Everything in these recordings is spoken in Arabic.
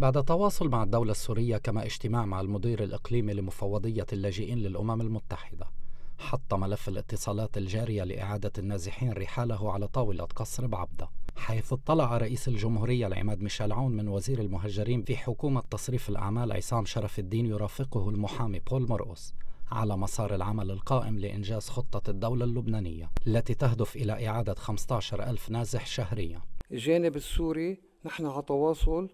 بعد تواصل مع الدولة السورية كما اجتماع مع المدير الإقليمي لمفوضية اللاجئين للأمم المتحدة حط ملف الاتصالات الجارية لإعادة النازحين رحاله على طاولة قصر بعبدة حيث اطلع رئيس الجمهورية العماد ميشيل عون من وزير المهجرين في حكومة تصريف الأعمال عصام شرف الدين يرافقه المحامي بول مرقص على مسار العمل القائم لإنجاز خطة الدولة اللبنانية التي تهدف إلى إعادة 15 ألف نازح شهريا الجانب السوري نحن على تواصل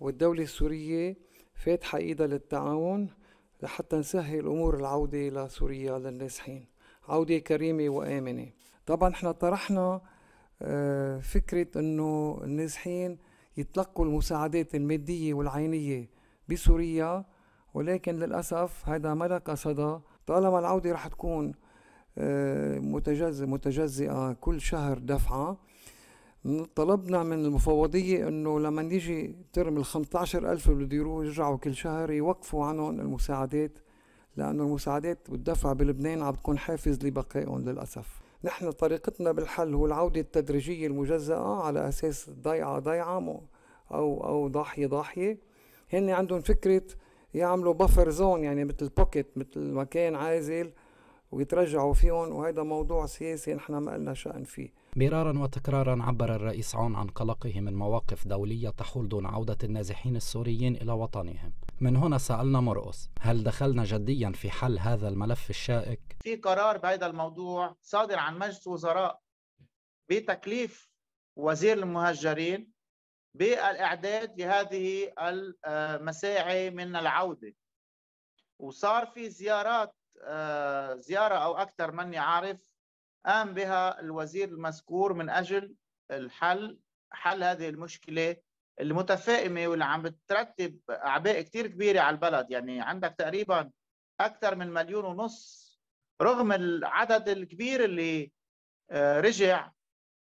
والدولة السورية فاتحة إيدها للتعاون لحتى نسهل أمور العودة لسوريا للنازحين عودة كريمة وآمنة طبعا احنا طرحنا آه، فكرة انه النازحين يتلقوا المساعدات المادية والعينية بسوريا ولكن للأسف هذا ما لقى صدى طالما العودة رح تكون آه، متجزئة كل شهر دفعة طلبنا من المفوضية أنه لما نيجي ترم ال ألف اللي بيديروه يرجعوا كل شهر يوقفوا عنهم المساعدات لأنه المساعدات والدفع بلبنان عم تكون حافز لبقائهم للأسف نحن طريقتنا بالحل هو العودة التدريجية المجزأة على أساس ضيعة ضيعة أو أو ضاحية ضاحية هن عندهم فكرة يعملوا بفر زون يعني مثل بوكيت مثل مكان عازل ويترجعوا فيهم وهذا موضوع سياسي نحن ما لنا شأن فيه مرارا وتكرارا عبر الرئيس عون عن قلقه من مواقف دولية تحول دون عودة النازحين السوريين إلى وطنهم من هنا سألنا مرقص هل دخلنا جديا في حل هذا الملف الشائك؟ في قرار بهذا الموضوع صادر عن مجلس وزراء بتكليف وزير المهجرين بالإعداد لهذه المساعي من العودة وصار في زيارات آه، زيارة أو أكثر مني عارف قام بها الوزير المذكور من أجل الحل حل هذه المشكلة المتفائمة واللي عم بترتب أعباء كتير كبيرة على البلد يعني عندك تقريبا أكثر من مليون ونص رغم العدد الكبير اللي آه، رجع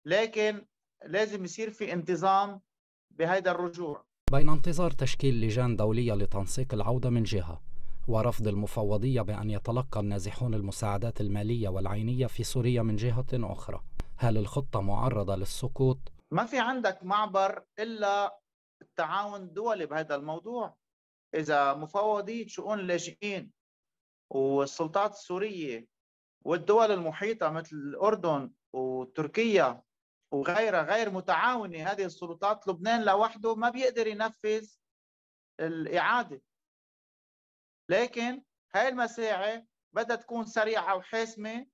لكن لازم يصير في انتظام بهذا الرجوع بين انتظار تشكيل لجان دولية لتنسيق العودة من جهة ورفض المفوضية بأن يتلقى النازحون المساعدات المالية والعينية في سوريا من جهة أخرى هل الخطة معرضة للسقوط؟ ما في عندك معبر إلا التعاون الدولي بهذا الموضوع إذا مفوضية شؤون اللاجئين والسلطات السورية والدول المحيطة مثل الأردن وتركيا وغيرها غير متعاونة هذه السلطات لبنان لوحده ما بيقدر ينفذ الإعادة لكن هاي المساعي بدها تكون سريعه وحاسمه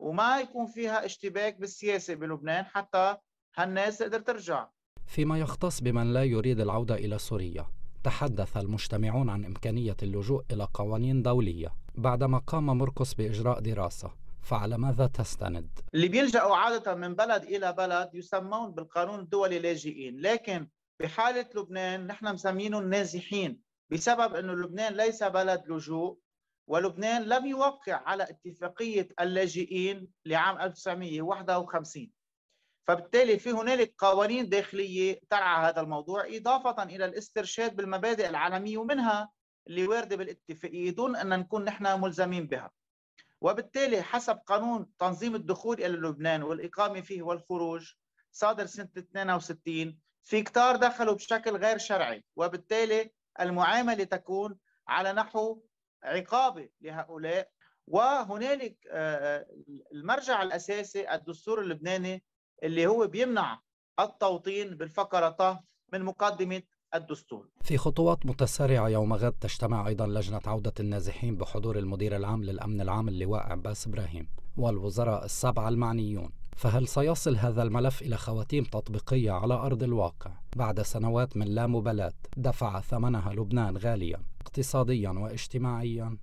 وما يكون فيها اشتباك بالسياسه بلبنان حتى هالناس تقدر ترجع فيما يختص بمن لا يريد العوده الى سوريا تحدث المجتمعون عن امكانيه اللجوء الى قوانين دوليه بعدما قام مرقس باجراء دراسه فعلى ماذا تستند؟ اللي بيلجأوا عادة من بلد إلى بلد يسمون بالقانون الدولي لاجئين لكن بحالة لبنان نحن مسمينهم نازحين بسبب أن لبنان ليس بلد لجوء ولبنان لم يوقع على اتفاقية اللاجئين لعام 1951 فبالتالي في هنالك قوانين داخلية ترعى هذا الموضوع إضافة إلى الاسترشاد بالمبادئ العالمية ومنها اللي واردة بالاتفاقية دون أن نكون نحن ملزمين بها وبالتالي حسب قانون تنظيم الدخول إلى لبنان والإقامة فيه والخروج صادر سنة 62 في كتار دخلوا بشكل غير شرعي وبالتالي المعاملة تكون على نحو عقابي لهؤلاء وهنالك آه، آه، المرجع الأساسي الدستور اللبناني اللي هو بيمنع التوطين بالفقرة ط من مقدمة الدستور في خطوات متسارعة يوم غد تجتمع أيضا لجنة عودة النازحين بحضور المدير العام للأمن العام اللواء عباس إبراهيم والوزراء السبعة المعنيون فهل سيصل هذا الملف إلى خواتيم تطبيقية على أرض الواقع؟ بعد سنوات من لا مبالاة دفع ثمنها لبنان غاليا اقتصاديا واجتماعيا